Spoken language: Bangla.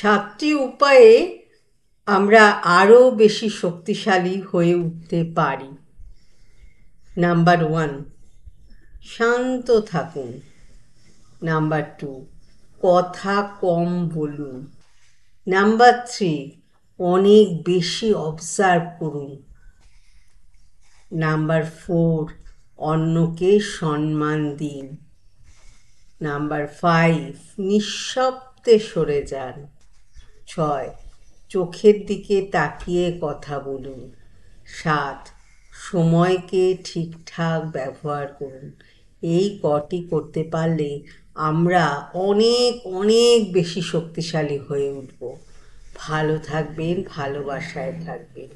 সাতটি উপায়ে আমরা আরও বেশি শক্তিশালী হয়ে উঠতে পারি নাম্বার ওয়ান শান্ত থাকুন নাম্বার টু কথা কম বলুন নাম্বার থ্রি অনেক বেশি অবজার্ভ করুন নাম্বার ফোর অন্যকে সম্মান দিন নাম্বার ফাইভ নিঃশব্দে সরে যান ছয় চোখের দিকে তাকিয়ে কথা বলুন সাত সময়কে ঠিকঠাক ব্যবহার করুন এই কটি করতে পারলে আমরা অনেক অনেক বেশি শক্তিশালী হয়ে উঠব ভালো থাকবেন ভালোবাসায় থাকবেন